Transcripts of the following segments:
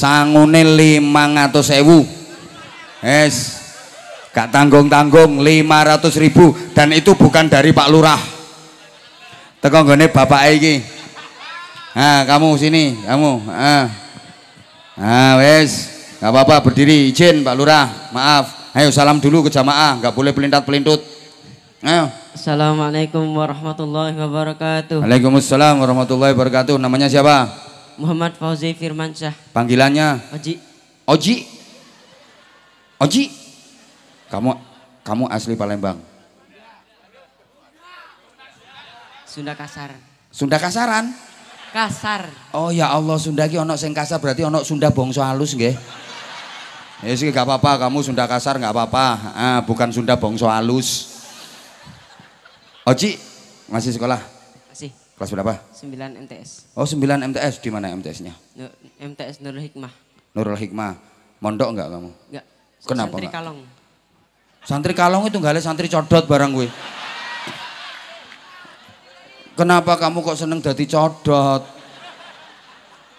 sangune 500.000 es gak tanggung-tanggung 500.000 dan itu bukan dari Pak Lurah teko nggone bapak iki nah kamu sini kamu ah nah, wes gak apa-apa berdiri izin Pak Lurah maaf ayo salam dulu ke jamaah gak boleh pelintat pelintut ayo Assalamualaikum warahmatullahi wabarakatuh Waalaikumsalam warahmatullahi wabarakatuh namanya siapa Muhammad Fauzi Firmansyah. Panggilannya? Oji. Oji. Oji. Kamu kamu asli Palembang. Sunda Kasar. Sunda Kasaran? Kasar. Oh ya Allah Sunda ki ono sing kasar berarti ono Sunda bangsa halus nggih. Ya sih gak apa-apa kamu Sunda kasar gak apa-apa. Ah, bukan Sunda bangsa halus. Oji masih sekolah? Kelas berapa? 9 MTS. Oh 9 MTS, di mana MTS-nya? MTS Nurul Hikmah. Nurul Hikmah. Mondok enggak kamu? Enggak. Kenapa Santri enggak? Kalong. Santri Kalong itu enggak ada santri codot barang gue. Kenapa kamu kok seneng jadi codot?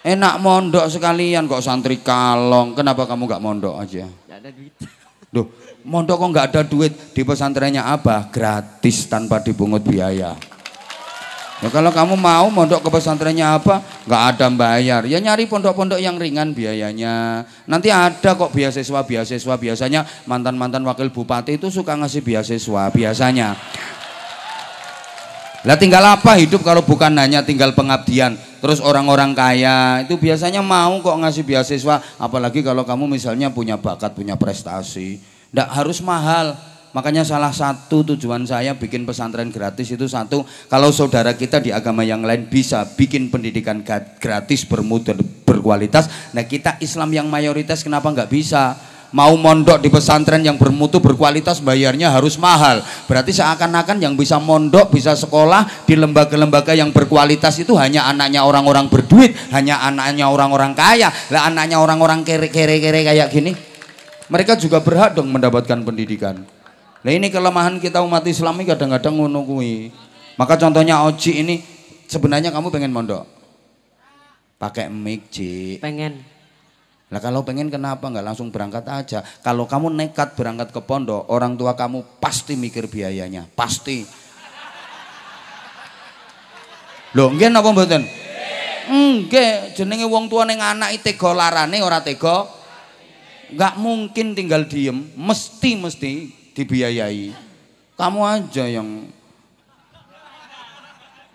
Enak mondok sekalian kok santri kalong. Kenapa kamu enggak mondok aja? Enggak ada duit. Duh, mondok kok enggak ada duit? Di pesantrennya apa? Gratis tanpa dibungut biaya. Ya kalau kamu mau mondok ke pesantrennya apa, nggak ada bayar. Ya nyari pondok-pondok yang ringan biayanya. Nanti ada kok beasiswa-beasiswa biasanya mantan-mantan wakil bupati itu suka ngasih beasiswa biasanya. Lah tinggal apa hidup kalau bukan hanya tinggal pengabdian. Terus orang-orang kaya itu biasanya mau kok ngasih beasiswa apalagi kalau kamu misalnya punya bakat, punya prestasi. Ndak harus mahal Makanya salah satu tujuan saya bikin pesantren gratis itu satu, kalau saudara kita di agama yang lain bisa bikin pendidikan gratis bermutu berkualitas, nah kita Islam yang mayoritas kenapa nggak bisa? Mau mondok di pesantren yang bermutu berkualitas bayarnya harus mahal. Berarti seakan-akan yang bisa mondok, bisa sekolah di lembaga-lembaga yang berkualitas itu hanya anaknya orang-orang berduit, hanya anaknya orang-orang kaya, lah anaknya orang-orang kere-kere kayak gini. Mereka juga berhak dong mendapatkan pendidikan. Nah ini kelemahan kita umat Islam ini kadang-kadang ngono Maka contohnya Oji ini sebenarnya kamu pengen mondok. Pakai mic, Ji. Pengen. Nah kalau pengen kenapa nggak langsung berangkat aja? Kalau kamu nekat berangkat ke pondok, orang tua kamu pasti mikir biayanya, pasti. Loh, nggih napa mboten? Enggak, jenenge wong tua neng anak tega larane ora tega. Enggak mungkin tinggal diem, mesti mesti dibiayai. Kamu aja yang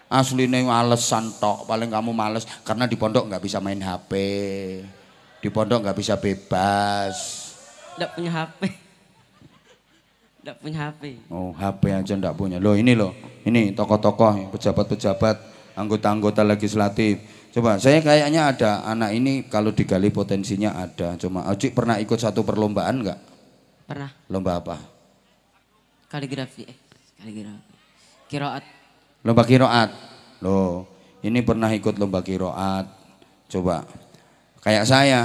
aslinya alesan tok paling kamu males karena di pondok nggak bisa main HP di pondok nggak bisa bebas nggak punya HP nggak punya HP oh HP aja nggak punya loh ini loh ini tokoh-tokoh pejabat-pejabat anggota-anggota legislatif coba saya kayaknya ada anak ini kalau digali potensinya ada cuma ajik pernah ikut satu perlombaan nggak pernah lomba apa Kaligrafi. Eh, kaligrafi. Kiroat. Lomba kiroat. Loh, ini pernah ikut lomba kiroat. Coba. Kayak saya,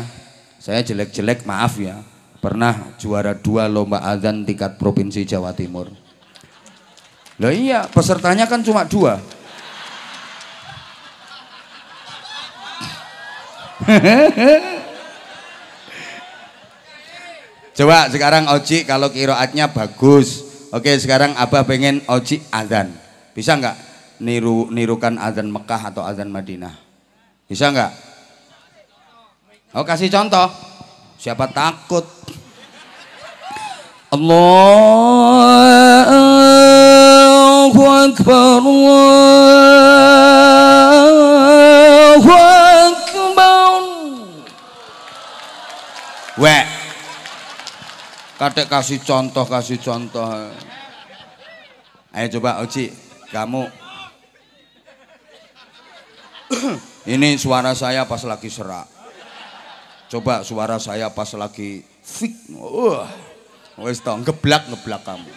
saya jelek-jelek maaf ya. Pernah juara dua lomba azan tingkat provinsi Jawa Timur. lo iya, pesertanya kan cuma dua. Coba sekarang Oji kalau kiroatnya bagus, Oke, sekarang Abah pengen oji azan. Bisa nggak niru nirukan azan Mekah atau azan Madinah? Bisa nggak? Oh, kasih contoh. Siapa takut? Allahu Akbar. Allahu Akbar. Wek. Kadek kasih contoh, kasih contoh. Ayo coba Oci, kamu. Ini suara saya pas lagi serak. Coba suara saya pas lagi fik. Wah. Uh, Wes tau ngeblak ngeblak kamu.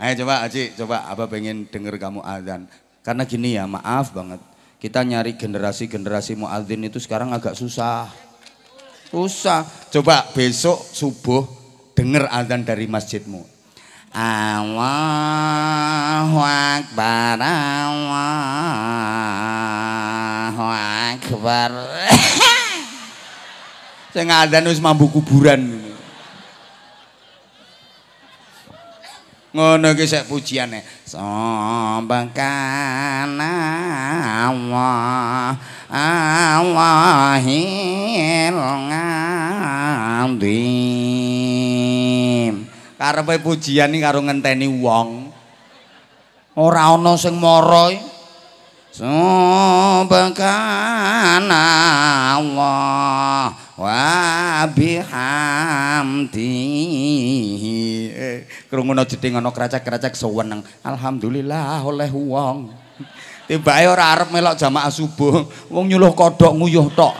Ayo coba Aci, coba apa pengen denger kamu azan. Karena gini ya, maaf banget. Kita nyari generasi-generasi muadzin itu sekarang agak susah. Usah, Coba besok subuh dengar azan dari masjidmu. Allahu Akbar, Allahu Akbar. Sing ngadan wis mambu kuburan. ngono iki sik pujiane Allah, wa allahi ngandi karepe pujian iki karo ngenteni wong ora ana sing mara sambangana Allah, wa bihamdihim Krungu no jeding ana keracak kracak sewenang Alhamdulillah oleh wong. Tiba ayo arep melok jamaah subuh, wong nyuluh kodok nguyuh tok.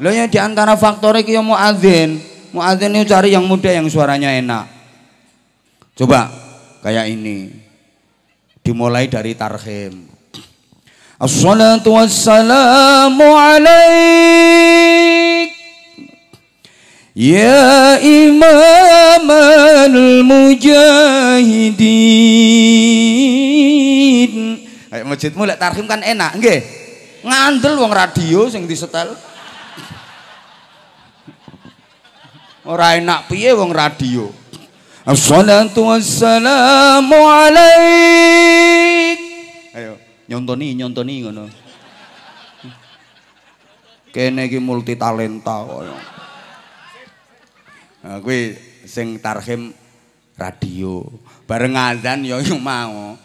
Lo ya di antara faktor ya mau azin, mau azin ini cari yang muda yang suaranya enak. Coba kayak ini. Dimulai dari tarhim. Assalatu wassalamu alaihi Ya Imam al-Mujahidin Ayo masjidmu mulai tarhim kan enak, Nge? Ngandel uang radio sing disetel. Orang enak piye wong radio. Assalatu wassalamu alaik. Ayo nyontoni nyontoni ngono. Kene iki multi talenta kok aku nah, kuwi sing tarhim radio. Bareng azan ya yo mau.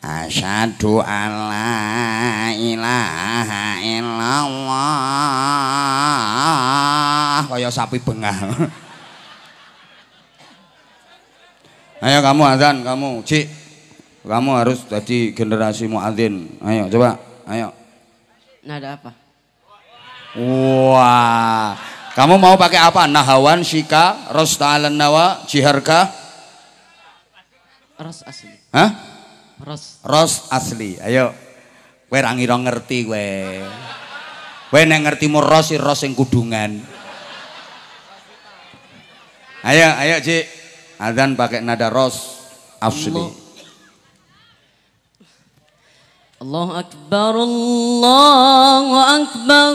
Asyhadu alla ilaha illallah. Kaya sapi bengah. Ayo kamu azan, kamu, Cik. Kamu harus jadi generasi muadzin. Ayo coba, ayo. Nada apa? Wah. Wow. Kamu mau pakai apa? Nahawan, Shika, Ros Ta'alan Nawa, Jiharka? Ros asli. Hah? Ros. Ros asli. Ayo. Kowe ra ngira ngerti kowe. Kowe nek ngertimu ros ya ros sing kudungan. Ayo, ayo Ji. Adzan pakai nada ros asli. Allah. Allahu akbar, Allah akbar.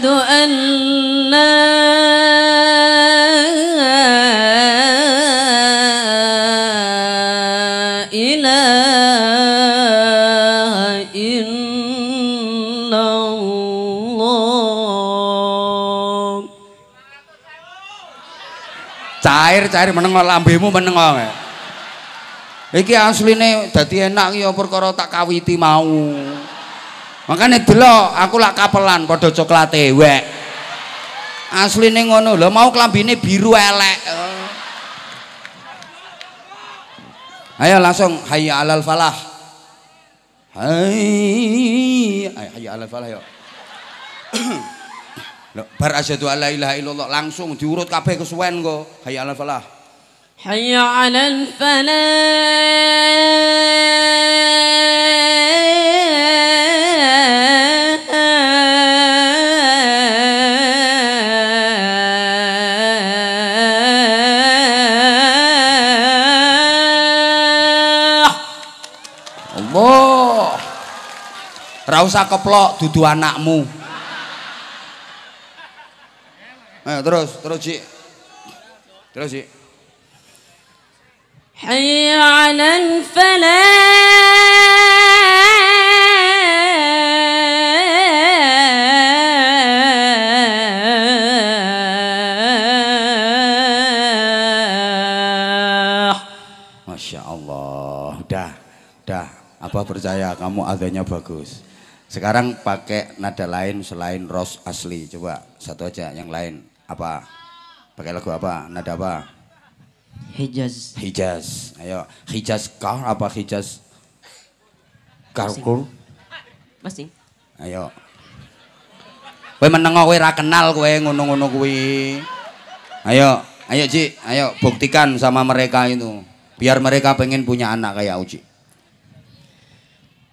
أشهد أن la ilaha إلا الله cair cair menengok lambemu menengok iki asline dadi enak ya perkara tak kawiti mau makanya delok aku lak kapelan pada coklat wek asli ini ngono lo mau kelambini biru elek eh. ayo langsung hayya alal falah hayya hayya alal falah yuk Lo bar asyhadu alla ilaha illallah langsung diurut kabeh kesuwen go hayya alal falah hayya alal falah usah keplok dudu anakmu. Terus, eh, terus, terus Cik. Terus Cik. حي على Masya Allah, dah, dah. Apa percaya kamu adanya bagus. Sekarang pakai nada lain selain Ros asli. Coba satu aja yang lain. Apa? Pakai lagu apa? Nada apa? Hijaz. Hijaz. Ayo, Hijaz car apa Hijaz karkur? masih Ayo. Kowe menengok kowe ra kenal kowe ngono-ngono kuwi. Ayo, ayo Ji, ayo buktikan sama mereka itu. Biar mereka pengen punya anak kayak uci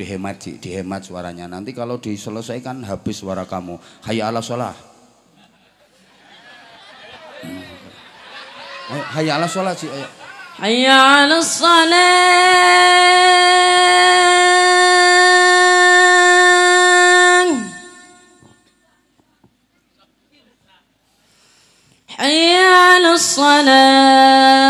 dihemat dihemat suaranya. Nanti kalau diselesaikan habis suara kamu. Hayya ala sholah. Hmm. Eh, hayya ala sholah Ji. Ayo. Hayya ala sholah. Hayya ala sholah.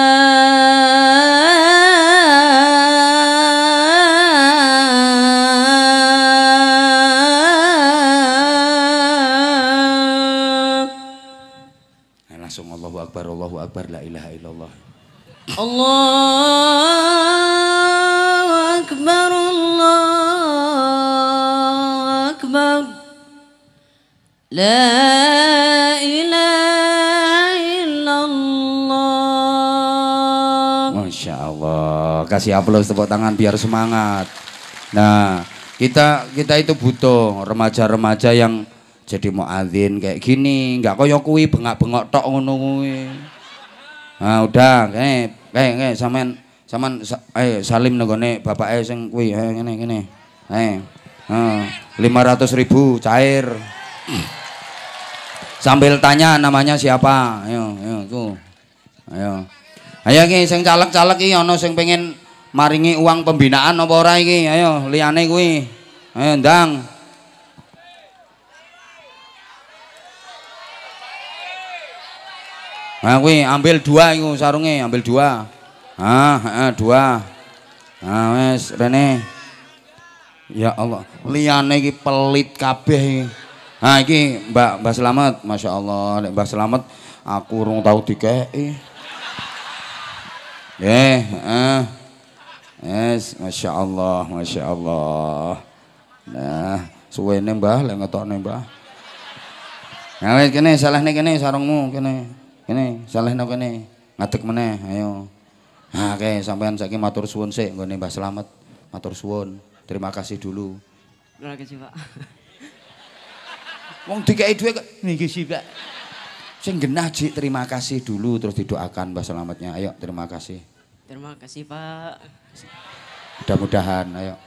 kasih aplaus tepuk tangan biar semangat. Nah, kita kita itu butuh remaja-remaja yang jadi mau azin kayak gini, nggak koyo kuwi bengak-bengok tok ngono kuwi. Nah, udah, kayak kayak kayak sampean sampean sa, eh salim nenggone eh sing kuwi eh, ngene ngene. Eh, eh. lima ratus ribu cair sambil tanya namanya siapa ayo ayo tuh ayo ayo ki sing caleg-caleg ki ana sing pengen maringi uang pembinaan apa ora iki ayo liyane kuwi ayo ndang Nah, kuwi ambil dua iku sarunge, ambil dua. Ah, ah dua. Ah wis rene. Ya Allah, liane iki pelit kabeh iki. Ha nah, iki Mbak Mbak selamat Masya Allah Mbak selamat aku rung tahu dikeki. Eh, eh. Yes, masya Allah, masya Allah. Nah, suwe nembah, lek ngetok nembah. Ngawet kene, salah nih kene, sarungmu kene, kene, salah nih kene, Ngatik mana? ayo. Nah, oke, sampean saiki matur suwun sih, nggo nembah selamat, matur suwun. Terima kasih dulu. Terima kasih pak. Wong tiga itu ya, nih sih pak. Sing genah sih, terima kasih dulu terus didoakan mbah selamatnya. Ayo terima kasih. Terima kasih Pak. Mudah-mudahan, ayo.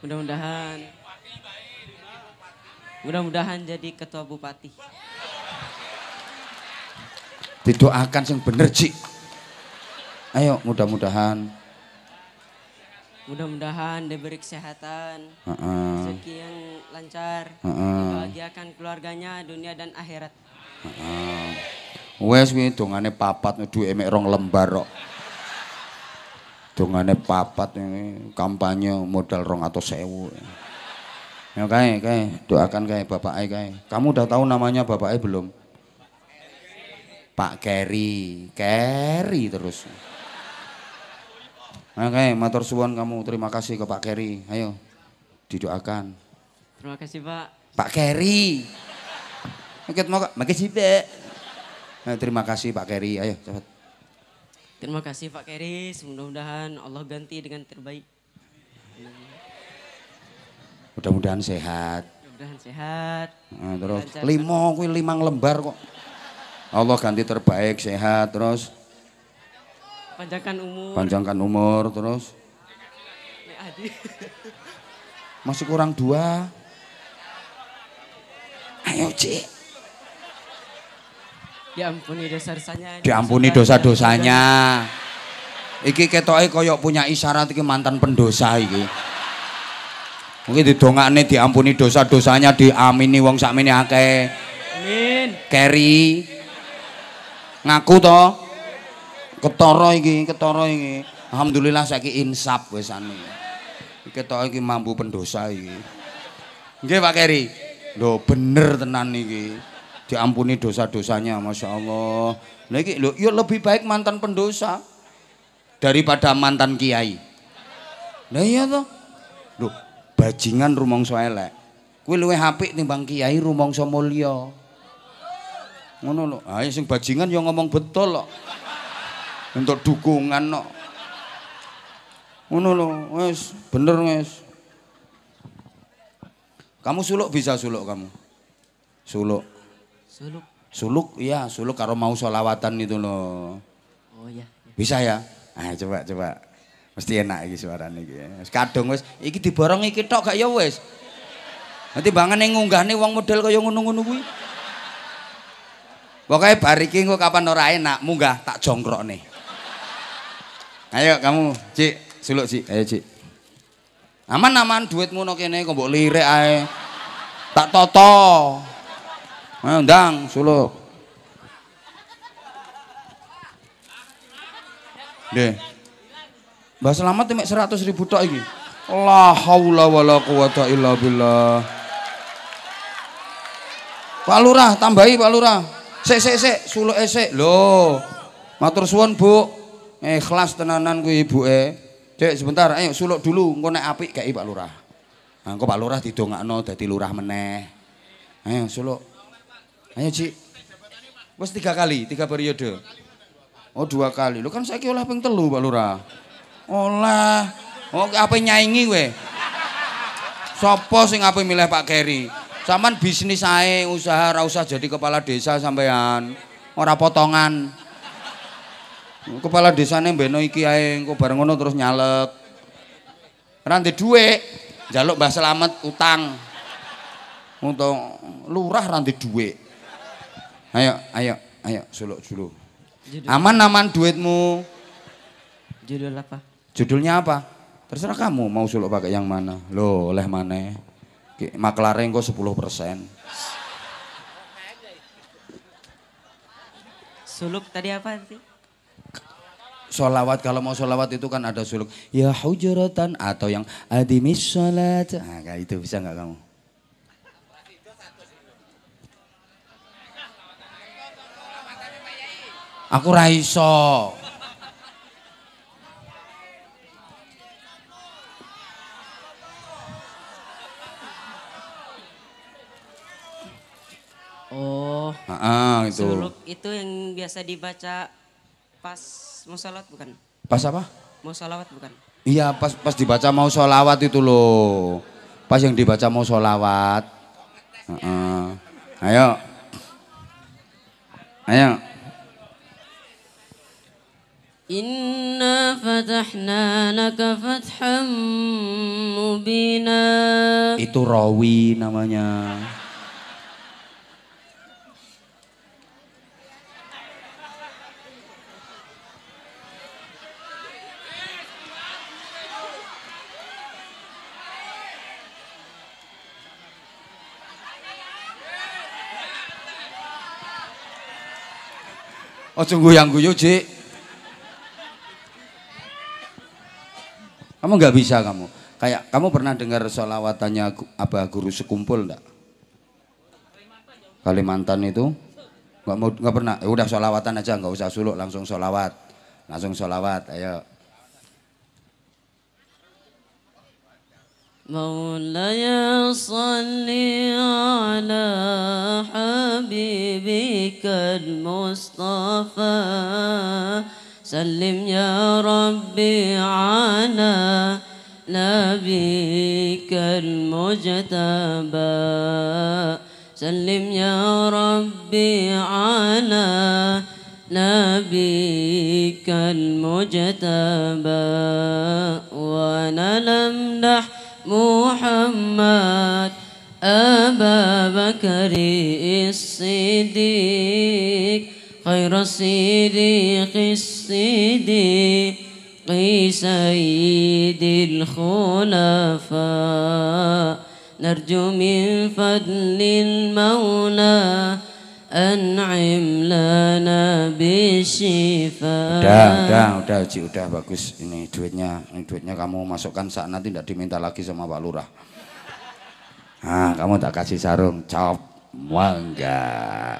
Mudah-mudahan. Mudah-mudahan jadi ketua bupati. Didoakan yang bener, Cik. Ayo, mudah-mudahan. Mudah-mudahan diberi kesehatan, uh-uh. rezeki yang lancar, uh-uh. dibahagiakan keluarganya, dunia dan akhirat. Uh-uh. Wes kuwi dongane papat duwe emek rong lembar kok. Dongane papat kampanye modal rong atau sewu. Ya kae, kae, doakan kae Bapak Ay kae. Kamu udah tahu namanya Bapak Ay belum? Pak Keri, Keri terus. Oke, ya okay, motor suwon kamu. Terima kasih ke Pak Keri. Ayo didoakan. Terima kasih, Pak. Pak Keri. Oke, mau, makasih, Pak. Eh, terima kasih Pak Keri. Ayo cepat. Terima kasih Pak Keri. Mudah-mudahan Allah ganti dengan terbaik. Mudah-mudahan sehat. Mudah-mudahan sehat. Nah, terus lima, kuih limang lembar kok. Allah ganti terbaik sehat terus. Panjangkan umur. Panjangkan umur terus. Masih kurang dua. Ayo cik. Diampuni dosa-dosanya. Diampuni dosa-dosanya. Iki ketoke kaya punya isyarat iki mantan pendosa iki. Mungkin didongakne diampuni dosa-dosanya, diamini wong sakmene akeh. Amin. Keri. Ngaku to. Ketara iki, ketara iki. Alhamdulillah saiki insap wis anu. Iki ketoke iki mampu pendosa iki. Nggih Pak Keri. Lho bener tenan iki. diampuni dosa-dosanya Masya Allah Lagi lo, yuk iya lebih baik mantan pendosa daripada mantan kiai nah iya toh lo, bajingan rumong soelek. elek weh luwih nih bang kiai so mulia ngono lho ayo iya, sing bajingan yang ngomong betul lo. untuk dukungan lo. ngono lho wes bener wes kamu suluk bisa suluk kamu suluk Suluk. Suluk, iya suluk kalau mau sholawatan itu loh. Oh iya. Ya. Bisa ya? Ah coba coba. Mesti enak iki suarane iki. Ya. Wis kadung wes iki diborong iki tok gak ya wis. Nanti bangen ngunggah nih uang model kaya ngono ngunung nunggu Pokoknya pokoknya iki engko kapan ora enak munggah tak jongkrok nih Ayo kamu, Cik, suluk Cik. Ayo Cik. Aman-aman duitmu no kene kau mbok lirik ae. Tak toto undang suluk. Deh. Mbah Slamet mek 100 ribu tok iki. La haula wala quwata illa billah. Pak Lurah, tambahi Pak Lurah. Sik sik sik, suluke sik. Lho. Matur suwun, Bu. Ikhlas tenanan kuwi ibuke. Cek sebentar, ayo suluk dulu engko nek apik gak Pak Lurah. Nah, Pak Lurah didongakno dadi lurah meneh. Ayo suluk. Ayo Ci. Wes tiga kali, tiga periode. Oh dua kali. Lo kan saya oleh ping telu Pak Lura. Olah. Oh apa nyaingi we? Sopo sing apa milih Pak Keri? Saman bisnis saya usaha ra usah jadi kepala desa sampean. Ora potongan. Kepala desa nih beno iki ae engko bareng ngono terus nyalek. Nanti dua, jaluk bahasa Mbah utang. Untuk lurah nanti dua. Ayo, ayo, ayo, suluk dulu. Aman aman duitmu. Judul apa? Judulnya apa? Terserah kamu mau suluk pakai yang mana. Loh, oleh mana? Maklare sepuluh 10%. Suluk tadi apa sih? Solawat kalau mau solawat itu kan ada suluk. Ya hujuratan atau yang adimis sholat. Nah, itu bisa nggak kamu? Aku ra iso. Oh. Ah, ah itu. Suluk itu yang biasa dibaca pas mau sholat bukan? Pas apa? Mau sholawat bukan? Iya, pas pas dibaca mau sholawat itu loh. Pas yang dibaca mau sholawat. Uh -uh. Ayo. Ayo. إنا فتحنا لك فتحا مبينا itu rawi namanya Oh, oh, yang guyu, Cik. Kamu nggak bisa kamu. Kayak kamu pernah dengar sholawatannya apa Guru Sekumpul enggak? Kalimantan itu nggak mau nggak pernah. Ya udah sholawatan aja nggak usah suluk langsung sholawat langsung sholawat Ayo. مولاي صل على حبيبك المصطفى سلم يا ربي على نبيك المجتبى سلم يا ربي على نبيك المجتبى وانا لمدح محمد أبا بكر الصديق خير الصديق الصديق الصديق سيد الخلفاء نرجو من فضل المولى أنعم lana بالشفاء Udah, udah, udah Ji, udah bagus Ini duitnya, ini duitnya kamu masukkan saat nanti tidak diminta lagi sama Pak Lurah Ah kamu tak kasih sarung, cop Mangga.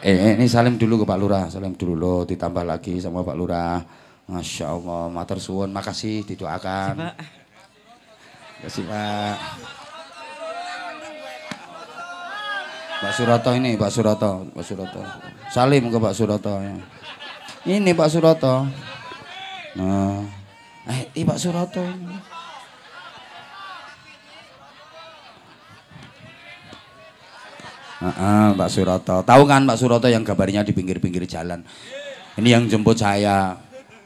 Eh, eh, ini salim dulu ke Pak Lurah, salim dulu ditambah lagi sama Pak Lurah. Masya Allah, mater suwun, makasih didoakan. Terima kasih Pak. Pak Suroto ini, Pak Suroto, Pak Suroto. Salim ke Pak Suroto. Ya. Ini Pak Suroto. Nah, eh, ini Pak Suroto ini. Uh, Pak Suroto. Tahu kan Pak Suroto yang gambarnya di pinggir-pinggir jalan. Ini yang jemput saya.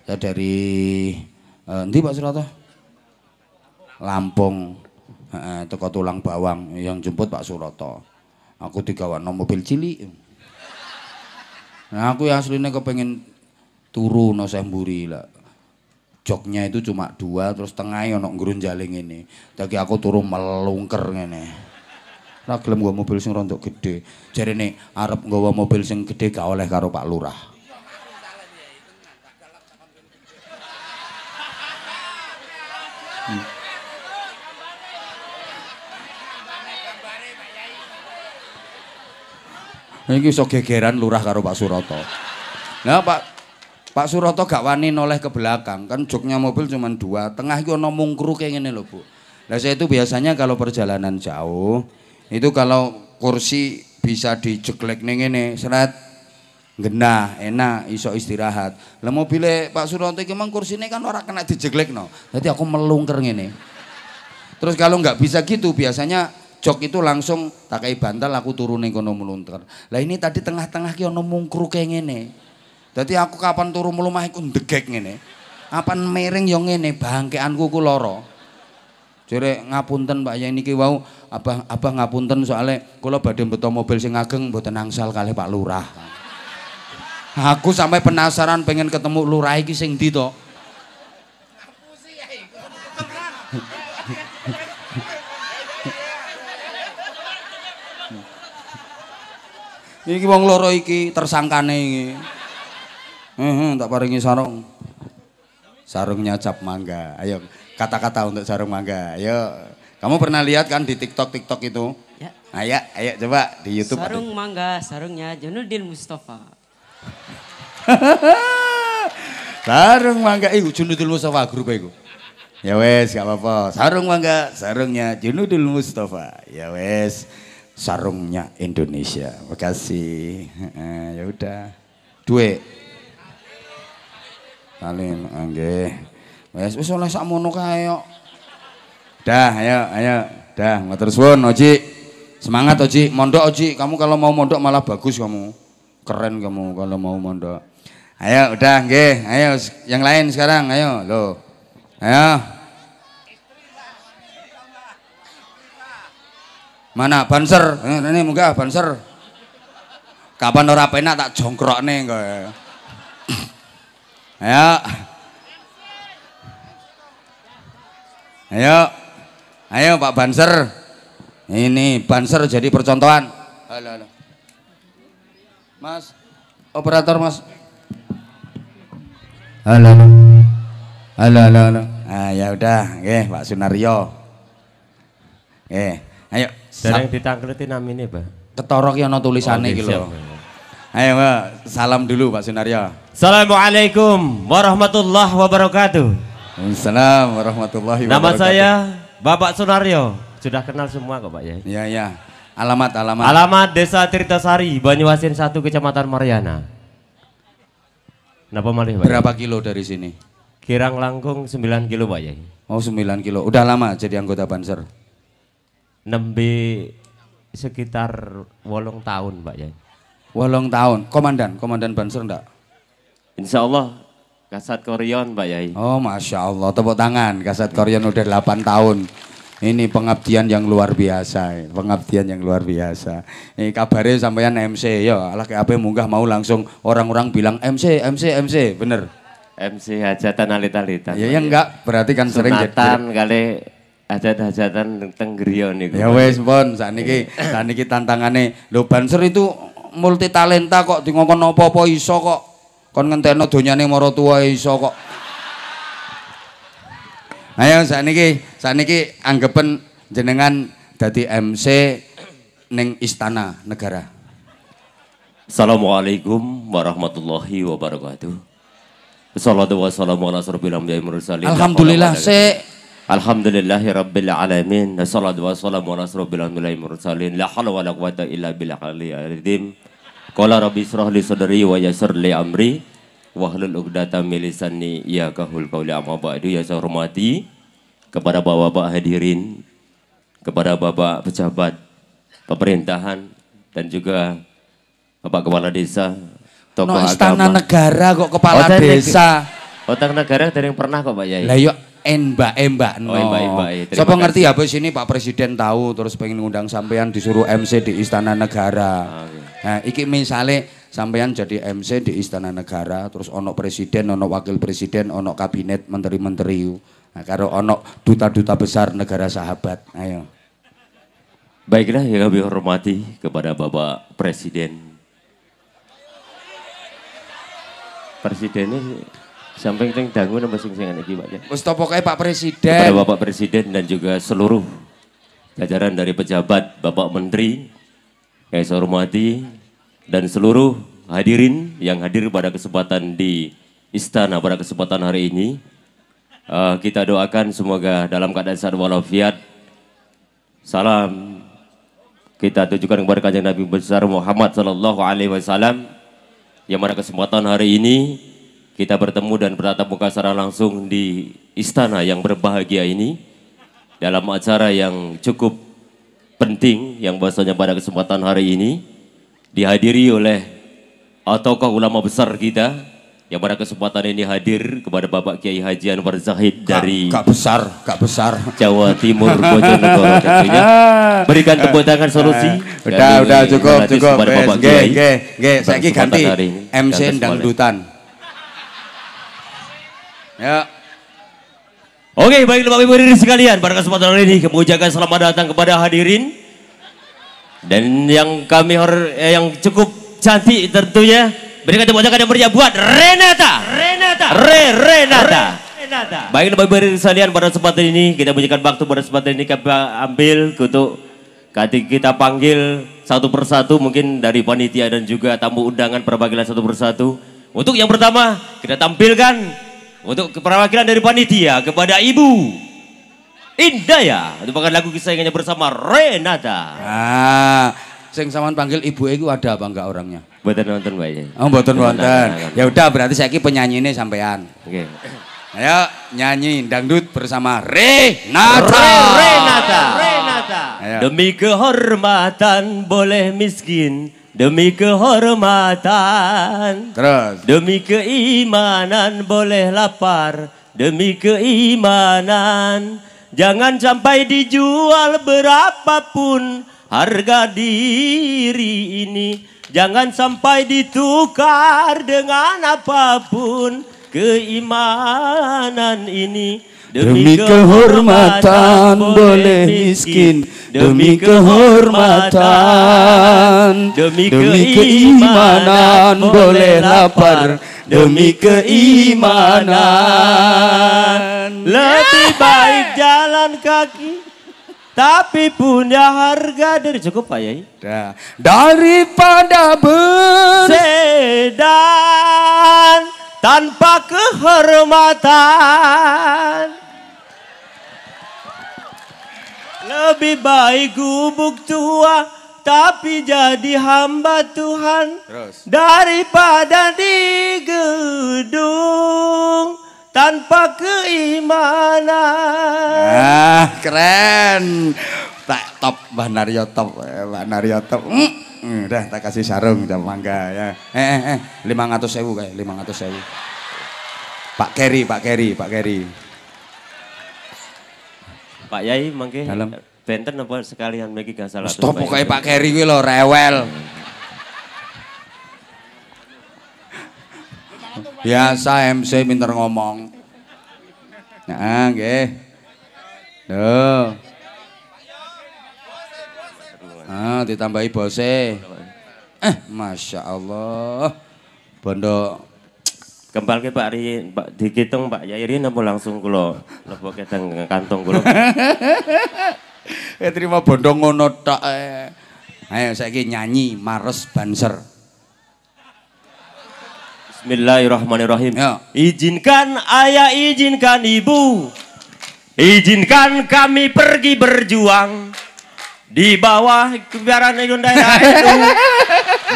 Saya dari uh, eh, nanti Pak Suroto. Lampung. Uh, toko tulang bawang yang jemput Pak Suroto. Aku no mobil cilik. Nah, aku yang aslinya kepengen turun no semburi lah. Joknya itu cuma dua terus tengahnya ono jaling ini. Jadi aku turun melungker ini ra gelem mobil sing rontok gede, jadi ini arep gue mobil sing gede gak oleh karo Pak Lurah. Hmm. Iki gegeran lurah karo Pak Suroto. Nah, Pak Pak Suroto gak wani noleh ke belakang, kan joknya mobil cuma dua, tengah itu ada mungkru kayak gini loh bu. Nah saya itu biasanya kalau perjalanan jauh, itu kalau kursi bisa dijeklek neng ini seret genah, enak, iso istirahat. Lah pilih e Pak Suronto gimana kursi ini kan orang kena no. jadi aku melungker ini Terus kalau nggak bisa gitu biasanya jok itu langsung tak kayak bantal aku turun nih kono melunter. Lah ini tadi tengah-tengah kia ono mungkru kayak ngene. jadi aku kapan turun mlumah iku ndegek ngene. kapan miring yang ini bangkeanku ku lara. ngapunten Pak ya ini Wow. Abah abah ngapunten soalnya kula badhe beto mobil sing ageng mboten angsal kali Pak Lurah. Aku sampai penasaran pengen ketemu lurah iki sing ndi to. Iki wong loro iki tersangkane iki. Heeh, tak paringi sarung. Sarungnya cap mangga. Ayo kata-kata untuk sarung mangga. Ayo. Kamu pernah lihat kan di TikTok TikTok itu? Ya. Nah, ya, ayo coba di YouTube. Sarung ada. mangga, sarungnya Jonuddin Mustafa. sarung mangga, ih Jonuddin Mustafa grup aku. Ya, ya wes, gak apa-apa. Sarung mangga, sarungnya Junudul Mustafa. Ya wes, sarungnya Indonesia. Makasih. ya udah. Dua. Salim, angge. Wes, wes oleh sakmono Dah, ayo, ayo. Dah, matur suwun Oji. Semangat Oji, mondok Oji. Kamu kalau mau mondok malah bagus kamu. Keren kamu kalau mau mondok. Ayo, udah nggih. Ayo yang lain sekarang, ayo. lo, Ayo. Mana banser? Ini muka banser. Kapan ora penak tak jongkrokne ya Ayo. Ayo. Ayo Pak Banser. Ini Banser jadi percontohan. Halo, halo. Mas, operator Mas. Halo, halo. Halo, halo, halo. Ah, ya udah, nggih Pak Sunaryo, eh, ayo. Sering ditangkleti namine, Pak. Ketorok ya ana tulisane oh, iki lho. Ayo, Pak. salam dulu Pak Sunaryo. Assalamualaikum warahmatullahi wabarakatuh. Assalamualaikum warahmatullahi wabarakatuh. Nama saya Bapak Sunario sudah kenal semua kok Pak ya? Iya, iya. Alamat, alamat. Alamat Desa Tirtasari, Banyuasin 1, Kecamatan Mariana. Napa malih Pak? Berapa kilo dari sini? Kirang langkung 9 kilo Pak ya. Oh 9 kilo, udah lama jadi anggota Banser? Nembe sekitar wolong tahun Pak ya. Wolong tahun, komandan, komandan Banser enggak? Insya Allah Kasat Koryon Pak Yai. Oh Masya Allah, tepuk tangan. Kasat Koryon udah 8 tahun. Ini pengabdian yang luar biasa, pengabdian yang luar biasa. Ini kabarnya sampeyan MC, ya Allah ke apa munggah mau langsung orang-orang bilang MC, MC, MC, bener. MC hajatan alit-alitan. Ya, ya enggak, berarti kan sering jadi. kali hajat-hajatan teng griya Ya wes pun saat ini tantangannya. Lo Banser itu multi talenta kok ngomong apa-apa iso kok kon dunia donyane mara tua iso kok ayo saat ini anggepen jenengan dari MC neng istana negara Assalamualaikum warahmatullahi wabarakatuh Assalamualaikum warahmatullahi wabarakatuh. Alhamdulillah anbiya'i Alhamdulillah ya rabbil alamin. Assalamualaikum warahmatullahi wabarakatuh La halwa La quwata illa bilakali aliyil Qala rabbi israh li sadri wa yassir li amri wahlul 'uqdatam min lisani yaqahul qawli amma ba'du ya saya hormati kepada bapak-bapak hadirin kepada bapak pejabat pemerintahan dan juga bapak kepala desa tokoh no, istana agama. negara kok kepala oh, desa otak oh, negara dari yang pernah kok Pak Yai lah yuk Emba emba, eh, oh, no. Oh, Ya, Sopo ngerti ya bos ini Pak Presiden tahu terus pengen ngundang sampean disuruh MC di Istana Negara. okay. Ah, iya. Nah, iki misalnya sampean jadi MC di Istana Negara terus ono presiden, ono wakil presiden, ono kabinet menteri-menteri. Nah, karo ono duta-duta besar negara sahabat. Ayo. Baiklah yang kami hormati kepada Bapak Presiden. Presidennya Sampai kita dangu nama sing sing iki Pak. Wis pokoknya Pak Presiden. Kepada Bapak Presiden dan juga seluruh jajaran dari pejabat, Bapak Menteri, yang saya dan seluruh hadirin yang hadir pada kesempatan di istana pada kesempatan hari ini. Uh, kita doakan semoga dalam keadaan sehat walafiat. Salam kita tujukan kepada kanjeng Nabi besar Muhammad sallallahu alaihi wasallam yang pada kesempatan hari ini kita bertemu dan bertatap muka secara langsung di istana yang berbahagia ini dalam acara yang cukup penting yang bahasanya pada kesempatan hari ini dihadiri oleh ataukah ulama besar kita yang pada kesempatan ini hadir kepada Bapak Kiai Haji Anwar Zahid gak, dari Kak Besar, Kak Besar Jawa Timur Bojonegoro tentunya. Berikan tepuk tangan solusi. Eh, udah, udah cukup, cukup. Eh, Bapak Kiai. Nggih, nggih, nggih. ganti MC dangdutan. Ya. Oke, baik Bapak Ibu hadirin sekalian, pada kesempatan hari ini kami ucapkan selamat datang kepada hadirin dan yang kami hor eh, yang cukup cantik tentunya berikan tepuk tangan yang meriah buat Renata. Renata. Re Renata. Renata. Baik Bapak Ibu hadirin sekalian, pada kesempatan ini kita berikan waktu pada kesempatan ini kami ambil untuk kita panggil satu persatu mungkin dari panitia dan juga tamu undangan perwakilan satu persatu. Untuk yang pertama kita tampilkan untuk perwakilan dari panitia kepada Ibu Indaya. Merupakan lagu kesayangannya bersama Renata. Ah, sing saman panggil ibu Ego ada apa enggak orangnya? Buatan nonton Mbak. Oh, buatan nonton. Ya udah berarti saya kira penyanyi ini sampean. Oke. Okay. Ayo nyanyi dangdut bersama Renata. Renata. Renata. Demi kehormatan boleh miskin Demi kehormatan. Terus. Demi keimanan boleh lapar. Demi keimanan. Jangan sampai dijual berapapun harga diri ini. Jangan sampai ditukar dengan apapun keimanan ini Demi kehormatan boleh miskin Demi kehormatan Demi keimanan boleh lapar Demi keimanan Lebih baik jalan kaki tapi punya harga dari cukup Pak Yai. daripada bersedan tanpa kehormatan Lebih baik gubuk tua tapi jadi hamba Tuhan Terus. daripada di gedung tanpa keimanan. Ah, keren. Tak top Mbah Naryo top, eh, Mbah Naryo top. Mm, mm. Udah tak kasih sarung jam mangga ya. Eh eh eh 500.000 kayak 500.000. Pak Keri, Pak Keri, Pak Keri. Pak Yai mangke dalam benten apa sekalian mriki gak salah. Stop pokoke Pak Keri lo lho rewel. Biasa MC pinter ngomong. Nah, nggih. tuh Ah, ditambahi bose. Eh, Masya Allah. Bondo Kembali ke Pak Ri, Pak dikitung Pak Yairi nampu langsung kulo lebo teng kantong kulo. eh ya, terima bondong ngono eh. Ayo saiki nyanyi Mares Banser. Bismillahirrahmanirrahim. Ya. Izinkan ayah, izinkan ibu. Izinkan kami pergi berjuang di bawah kebiaran Inun itu itu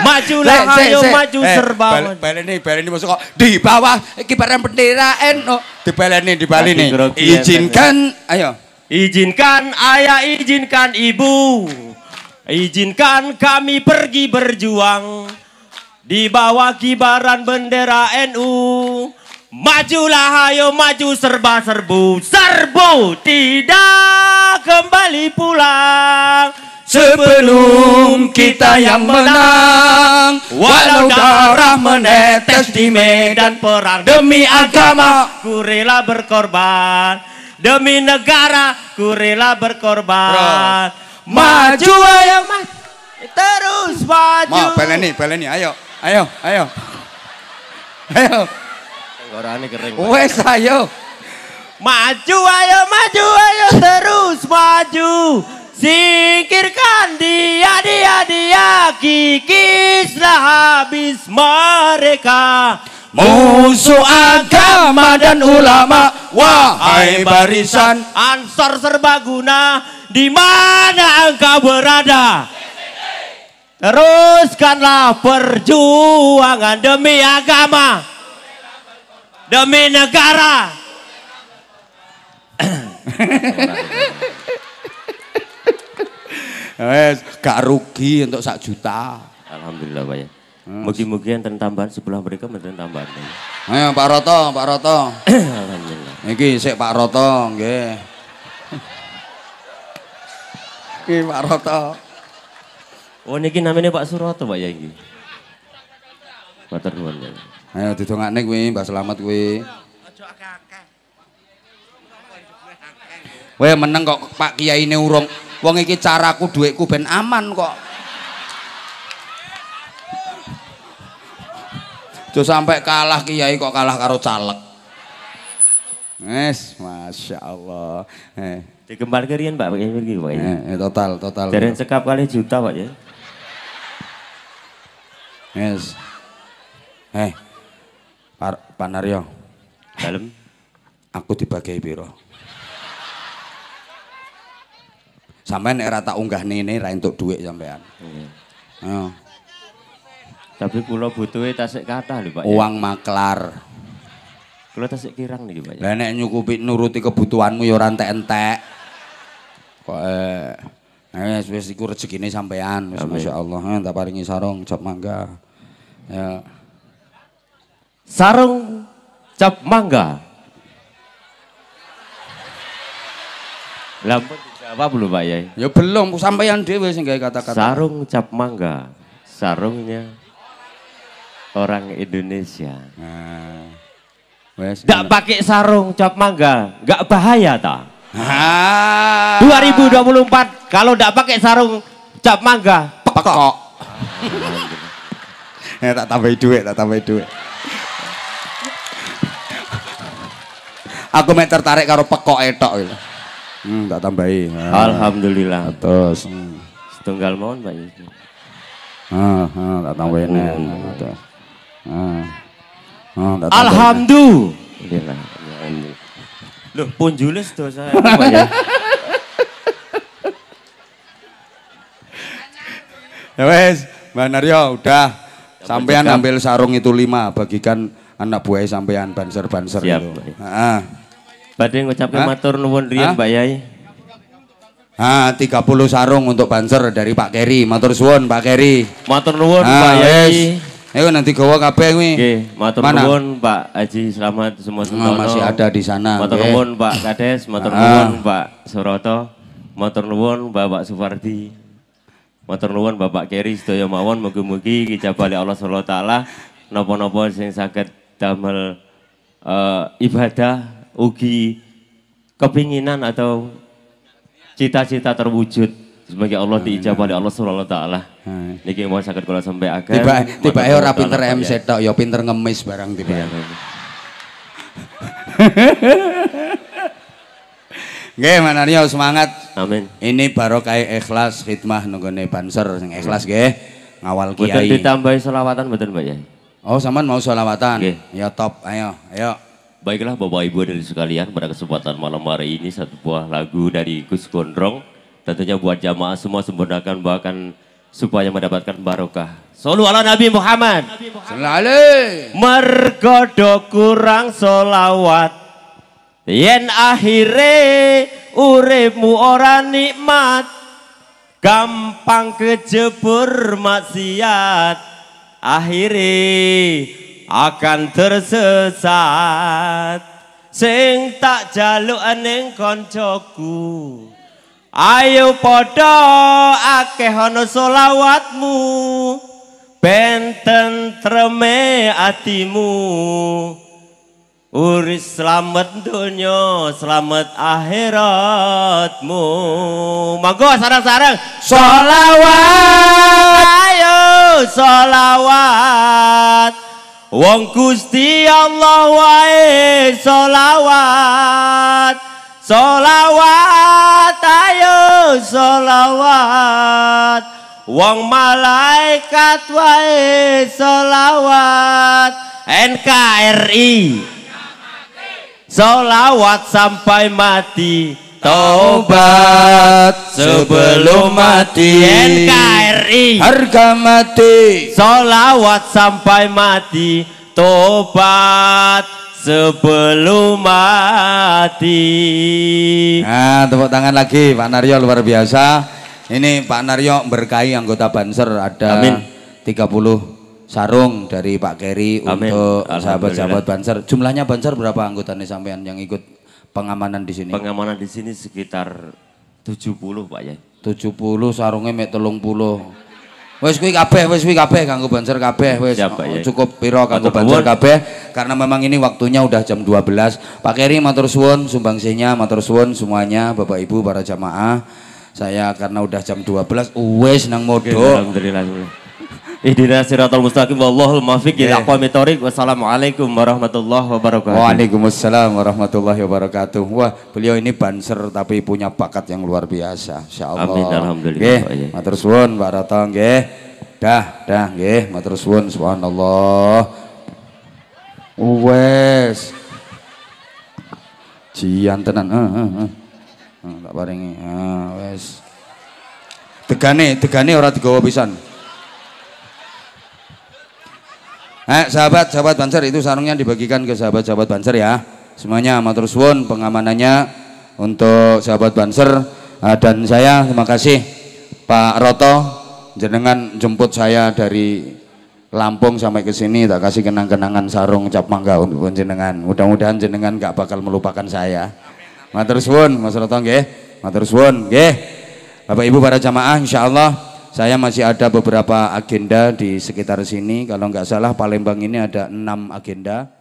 majulah ayo maju eh, serba baleni baleni masuk kok di bawah kibaran bendera NU oh, di baleni di Bali nih ya, izinkan ayo izinkan ayah izinkan ibu izinkan kami pergi berjuang di bawah kibaran bendera NU Majulah ayo maju serba serbu Serbu tidak kembali pulang Sebelum kita yang menang Walau darah menetes di medan perang Demi agama ku rela berkorban Demi negara ku rela berkorban Maju ayo maju Terus maju Ma, peleni, peleni, ayo, ayo, ayo Ayo Tenggorane kering. Wes ayo. Maju ayo maju ayo terus maju. Singkirkan dia dia dia kikislah habis mereka. Musuh agama dan ulama Wahai barisan Ansor serbaguna di mana engkau berada Teruskanlah perjuangan demi agama demi negara. Wes, gak rugi untuk sak juta. Alhamdulillah Pak ya. Mugi-mugi yang tambahan sebelah mereka mboten tambahan. Ayo Pak Roto, Pak Roto. Alhamdulillah. Iki sik Pak Roto nggih. Iki Pak Roto. Oh niki namanya Pak Suroto Pak ya iki. Matur nuwun. Ya. Ayo didongakne kuwi Mbah Slamet kuwi. Aja akeh-akeh. Weh meneng kok Pak Kiyaine urung. Wong iki caraku dhuwitku ben aman kok. Jo sampai kalah kiai kok kalah karo caleg. Wes, masya Allah. Eh. Digembar kerian pak, pakai pergi pak. Eh, eh, total, total. Dari sekap kali juta pak ya. Yes. Eh, Pak Naryo. dalam Aku dibagi biro Sampai nek rata unggah nene ra entuk duit sampean. Iya. Oh. Tapi kula butuhe tasik kathah lho Pak. Ya. Uang maklar. Kula tasik kirang niki Pak. Ya. Lah nek nyukupi nuruti kebutuhanmu ya ora entek-entek. Kok eh, eh wis wis iku rezekine sampean. Masya Allah, eh, tak paringi sarung jab mangga. Ya sarung cap mangga. lampu dijawab belum Pak Yai? Ya belum, yang dewe sing gawe kata-kata. Sarung cap mangga, sarungnya orang Indonesia. Nah. Wes. pakai sarung cap mangga, gak bahaya ta? 2024 ah. kalau gak pakai sarung cap mangga, pekok. pekok. ya tak tambah duit, tak tambah duit. Aku mek tertarik karo pekok etok gitu. Hmm, tak tambahi. Ah. Alhamdulillah. Terus. Hmm. Setunggal mohon Pak Yusuf. Ah, ah, tak tambahi Hmm. Ah. Ah, tak Alhamdulillah. Loh, punjulis julis tuh ya? Ya. ya wes, Mbak Naryo udah ya, sampean kan? ambil sarung itu lima bagikan anak buah sampean banser-banser itu. Ya. Ah. ah. Badhe ngucapkan matur nuwun riyen Mbak Yai. Ah, 30 sarung untuk banser dari Pak Keri. Matur suwun Pak Keri. Matur nuwun Pak ah, Yai. Ayo nanti gawa kabeh kuwi. Nggih, matur nuwun Pak Haji Slamet Oh, ah, masih ada di sana. Matur nuwun Pak Kades, matur ah. nuwun Pak Suroto, matur nuwun Bapak Supardi. Matur nuwun Bapak Keri sedaya mawon mugi-mugi kijabale Allah Subhanahu wa taala napa-napa sing saged damel uh, ibadah ugi kepinginan atau cita-cita terwujud sebagai Allah diijabah oleh Allah Subhanahu taala. Niki mau sakit kula sampai akhir. Tiba tiba e ora pinter MC tok ya pinter ngemis barang tiba. Ya, Nggih semangat. Amin. Ini barokah ikhlas khidmah nenggone banser sing ikhlas hmm. nggih ngawal kiai. Mboten ditambahi selawatan betul, Mbak ya. Oh, sama mau selawatan? Ya top, ayo, ayo. Baiklah Bapak Ibu dari sekalian pada kesempatan malam hari ini satu buah lagu dari Gus Gondrong. Tentunya buat jamaah semua sempurnakan bahkan supaya mendapatkan barokah. Solu ala Nabi Muhammad. Selalu. Mergodo kurang solawat. Yen akhire uremu orang nikmat. Gampang kejebur maksiat. akhirnya akan tersesat sing tak jaluk ening koncoku ayo podo akeh ana selawatmu ben tentreme atimu Uris selamat dunia, selamat akhiratmu. Monggo sarang-sarang solawat, ayo solawat. Wong Gusti Allah wae solawat Solawat ayo solawat Wong malaikat wae solawat NKRI Solawat sampai mati taubat sebelum mati NKRI harga mati sholawat sampai mati tobat sebelum mati nah tepuk tangan lagi Pak Naryo luar biasa ini Pak Naryo berkahi anggota Banser ada Amin. 30 sarung dari Pak Keri untuk sahabat-sahabat Banser jumlahnya Banser berapa anggota anggotanya sampean yang ikut Pengamanan di sini. Pengamanan di sini sekitar 70 Pak ya. 70 sarungnya mek 30. Wes kuwi kabeh, wes kuwi kabeh kanggo Banser kabeh wes. Ya, Cukup piro kanggo Banser kabeh karena memang ini waktunya udah jam 12. Pak Keri matur suwun sumbangsihnya, matur suwun semuanya Bapak Ibu para jamaah. Saya karena udah jam 12 wes nang modo. Alhamdulillah. Ihdina siratul mustaqim wallahul muwaffiq ila iya. aqwamit thoriq. Wassalamualaikum warahmatullahi wabarakatuh. Waalaikumsalam warahmatullahi wabarakatuh. Wah, beliau ini banser tapi punya bakat yang luar biasa. Insyaallah. Amin alhamdulillah. Nggih, iya, iya. matur suwun Pak Rata nggih. Dah, dah nggih, matur suwun subhanallah. Wes. Jian tenan. Heeh, eh, eh, heeh. Hmm, heeh. Tak paringi. Ah, wes. Degane, degane ora digawa pisan. Eh, sahabat-sahabat Banser itu sarungnya dibagikan ke sahabat-sahabat Banser ya. Semuanya matur suwun pengamanannya untuk sahabat Banser eh, dan saya terima kasih Pak Roto jenengan jemput saya dari Lampung sampai ke sini tak kasih kenang-kenangan sarung cap mangga untuk jenengan. Mudah-mudahan jenengan gak bakal melupakan saya. Matur suwun Mas Roto nggih. Matur suwun nggih. Bapak Ibu para jamaah insyaallah saya masih ada beberapa agenda di sekitar sini. Kalau nggak salah Palembang ini ada enam agenda.